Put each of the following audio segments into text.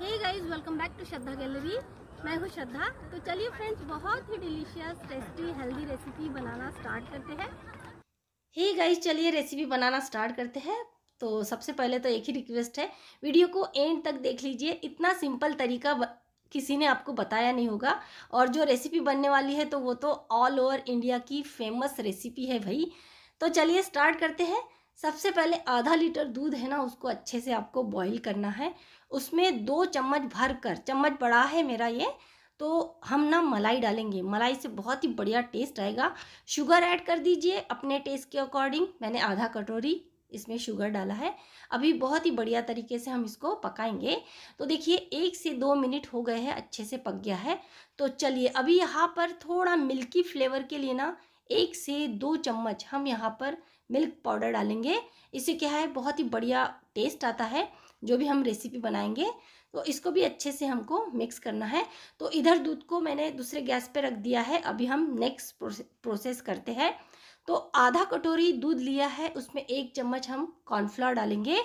hey guys welcome back to Shraddha gallery मैं हूँ श्रद्धा तो चलिए फ्रेंड्स बहुत ही डिलीशियस टेस्टी हेल्दी रेसिपी बनाना स्टार्ट करते हैं हे गाइस चलिए रेसिपी बनाना स्टार्ट करते हैं तो सबसे पहले तो एक ही रिक्वेस्ट है वीडियो को एंड तक देख लीजिए इतना सिंपल तरीका ब... किसी ने आपको बताया नहीं होगा और जो रेसिपी बनने वाली है तो वो तो ऑल ओवर इंडिया की फेमस रेसिपी है भाई तो चलिए स्टार्ट करते हैं सबसे पहले आधा लीटर दूध है ना उसको अच्छे से आपको बॉईल करना है उसमें दो चम्मच भर कर चम्मच बड़ा है मेरा ये तो हम ना मलाई डालेंगे मलाई से बहुत ही बढ़िया टेस्ट आएगा शुगर ऐड कर दीजिए अपने टेस्ट के अकॉर्डिंग मैंने आधा कटोरी इसमें शुगर डाला है अभी बहुत ही बढ़िया तरीके से हम इसको पकाएंगे तो देखिए एक से दो मिनट हो गए हैं अच्छे से पक गया है तो चलिए अभी यहाँ पर थोड़ा मिल्की फ्लेवर के लिए ना एक से दो चम्मच हम यहाँ पर मिल्क पाउडर डालेंगे इससे क्या है बहुत ही बढ़िया टेस्ट आता है जो भी हम रेसिपी बनाएंगे तो इसको भी अच्छे से हमको मिक्स करना है तो इधर दूध को मैंने दूसरे गैस पे रख दिया है अभी हम नेक्स्ट प्रोसेस करते हैं तो आधा कटोरी दूध लिया है उसमें एक चम्मच हम कॉर्नफ्लावर डालेंगे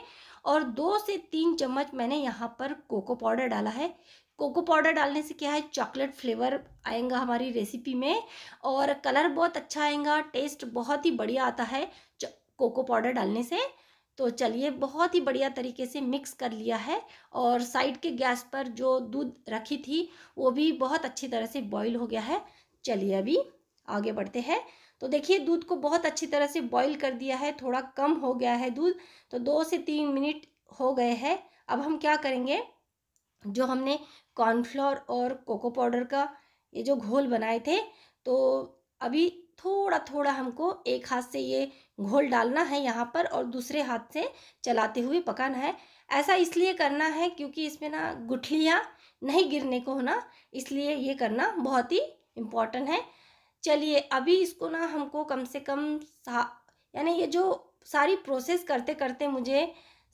और दो से तीन चम्मच मैंने यहाँ पर कोको पाउडर डाला है कोको पाउडर डालने से क्या है चॉकलेट फ्लेवर आएगा हमारी रेसिपी में और कलर बहुत अच्छा आएगा टेस्ट बहुत ही बढ़िया आता है कोको पाउडर डालने से तो चलिए बहुत ही बढ़िया तरीके से मिक्स कर लिया है और साइड के गैस पर जो दूध रखी थी वो भी बहुत अच्छी तरह से बॉईल हो गया है चलिए अभी आगे बढ़ते हैं तो देखिए दूध को बहुत अच्छी तरह से बॉईल कर दिया है थोड़ा कम हो गया है दूध तो दो से तीन मिनट हो गए हैं अब हम क्या करेंगे जो हमने कॉर्नफ्लोर और कोको पाउडर का ये जो घोल बनाए थे तो अभी थोड़ा थोड़ा हमको एक हाथ से ये घोल डालना है यहाँ पर और दूसरे हाथ से चलाते हुए पकाना है ऐसा इसलिए करना है क्योंकि इसमें ना गुठलियाँ नहीं गिरने को होना इसलिए ये करना बहुत ही इम्पॉर्टेंट है चलिए अभी इसको ना हमको कम से कम यानी ये जो सारी प्रोसेस करते करते मुझे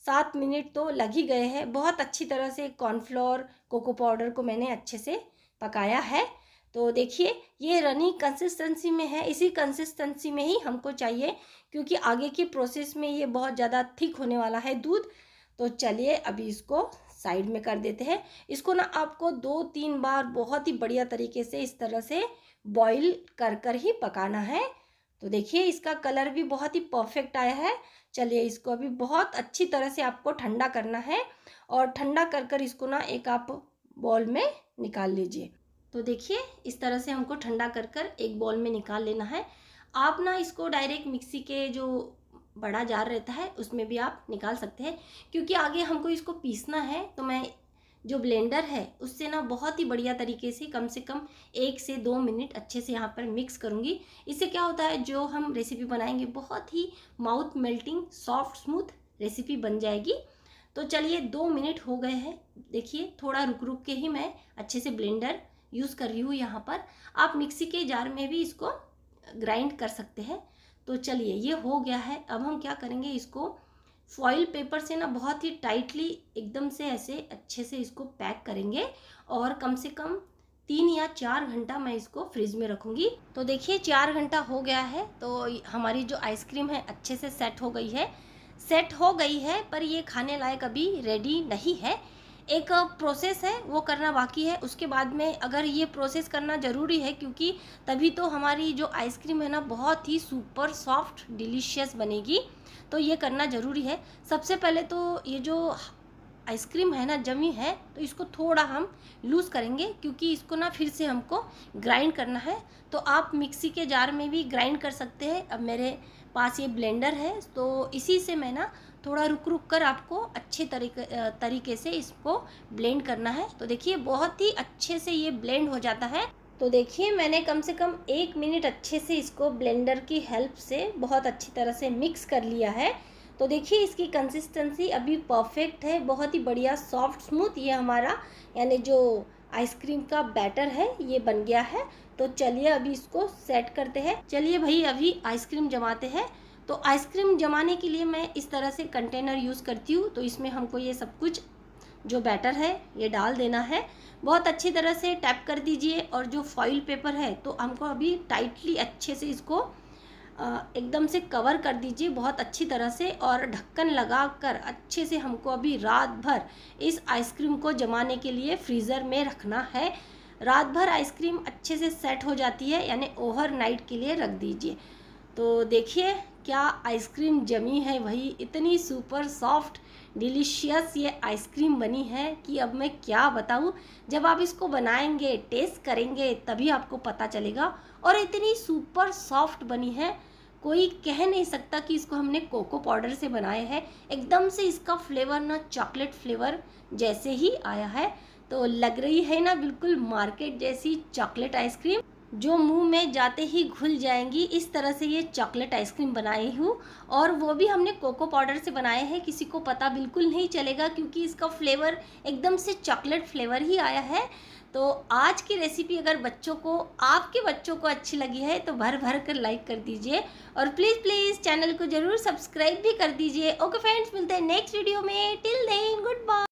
सात मिनट तो लग ही गए हैं बहुत अच्छी तरह से कॉर्नफ्लोर कोको पाउडर को मैंने अच्छे से पकाया है तो देखिए ये रनी कंसिस्टेंसी में है इसी कंसिस्टेंसी में ही हमको चाहिए क्योंकि आगे के प्रोसेस में ये बहुत ज़्यादा थिक होने वाला है दूध तो चलिए अभी इसको साइड में कर देते हैं इसको ना आपको दो तीन बार बहुत ही बढ़िया तरीके से इस तरह से बॉईल कर कर ही पकाना है तो देखिए इसका कलर भी बहुत ही परफेक्ट आया है चलिए इसको अभी बहुत अच्छी तरह से आपको ठंडा करना है और ठंडा कर कर इसको ना एक आप बॉल में निकाल लीजिए तो देखिए इस तरह से हमको ठंडा कर कर एक बॉल में निकाल लेना है आप ना इसको डायरेक्ट मिक्सी के जो बड़ा जार रहता है उसमें भी आप निकाल सकते हैं क्योंकि आगे हमको इसको पीसना है तो मैं जो ब्लेंडर है उससे ना बहुत ही बढ़िया तरीके से कम से कम एक से दो मिनट अच्छे से यहाँ पर मिक्स करूँगी इससे क्या होता है जो हम रेसिपी बनाएंगे बहुत ही mouth melting soft smooth recipe बन जाएगी तो चलिए दो मिनट हो गए हैं देखिए थोड़ा रुक रुक के ही मैं अच्छे से ब्लेंडर यूज़ कर रही हूँ यहाँ पर आप मिक्सी के जार में भी इसको ग्राइंड कर सकते हैं तो चलिए ये हो गया है अब हम क्या करेंगे इसको फॉइल पेपर से ना बहुत ही टाइटली एकदम से ऐसे अच्छे से इसको पैक करेंगे और कम से कम तीन या चार घंटा मैं इसको फ्रिज में रखूँगी तो देखिए चार घंटा हो गया है तो हमारी जो आइसक्रीम है अच्छे से सेट हो गई है सेट हो गई है पर ये खाने लायक अभी रेडी नहीं है एक प्रोसेस है वो करना बाकी है उसके बाद में अगर ये प्रोसेस करना ज़रूरी है क्योंकि तभी तो हमारी जो आइसक्रीम है ना बहुत ही सुपर सॉफ्ट डिलीशियस बनेगी तो ये करना ज़रूरी है सबसे पहले तो ये जो आइसक्रीम है ना जमी है तो इसको थोड़ा हम लूज़ करेंगे क्योंकि इसको ना फिर से हमको ग्राइंड करना है तो आप मिक्सी के जार में भी ग्राइंड कर सकते हैं अब मेरे पास ये ब्लेंडर है तो इसी से मैं ना थोड़ा रुक रुक कर आपको अच्छे तरीके तरीके से इसको ब्लेंड करना है तो देखिए बहुत ही अच्छे से ये ब्लेंड हो जाता है तो देखिए मैंने कम से कम एक मिनट अच्छे से इसको ब्लेंडर की हेल्प से बहुत अच्छी तरह से मिक्स कर लिया है तो देखिए इसकी कंसिस्टेंसी अभी परफेक्ट है बहुत ही बढ़िया सॉफ्ट स्मूथ ये हमारा यानी जो आइसक्रीम का बैटर है ये बन गया है तो चलिए अभी इसको सेट करते हैं चलिए भाई अभी आइसक्रीम जमाते हैं तो आइसक्रीम जमाने के लिए मैं इस तरह से कंटेनर यूज़ करती हूँ तो इसमें हमको ये सब कुछ जो बैटर है ये डाल देना है बहुत अच्छी तरह से टैप कर दीजिए और जो फॉइल पेपर है तो हमको अभी टाइटली अच्छे से इसको एकदम से कवर कर दीजिए बहुत अच्छी तरह से और ढक्कन लगा कर अच्छे से हमको अभी रात भर इस आइसक्रीम को जमाने के लिए फ्रीज़र में रखना है रात भर आइसक्रीम अच्छे से सेट हो जाती है यानी ओवर नाइट के लिए रख दीजिए तो देखिए क्या आइसक्रीम जमी है वही इतनी सुपर सॉफ्ट डिलीशियस ये आइसक्रीम बनी है कि अब मैं क्या बताऊँ जब आप इसको बनाएंगे टेस्ट करेंगे तभी आपको पता चलेगा और इतनी सुपर सॉफ्ट बनी है कोई कह नहीं सकता कि इसको हमने कोको पाउडर से बनाया है एकदम से इसका फ्लेवर ना चॉकलेट फ्लेवर जैसे ही आया है तो लग रही है ना बिल्कुल मार्केट जैसी चॉकलेट आइसक्रीम जो मुंह में जाते ही घुल जाएंगी इस तरह से ये चॉकलेट आइसक्रीम बनाई हूँ और वो भी हमने कोको पाउडर से बनाए हैं किसी को पता बिल्कुल नहीं चलेगा क्योंकि इसका फ्लेवर एकदम से चॉकलेट फ्लेवर ही आया है तो आज की रेसिपी अगर बच्चों को आपके बच्चों को अच्छी लगी है तो भर भर कर लाइक कर दीजिए और प्लीज़ प्लीज़ चैनल को ज़रूर सब्सक्राइब भी कर दीजिए ओके फ्रेंड्स मिलते हैं नेक्स्ट वीडियो में टिल देन गुड बाय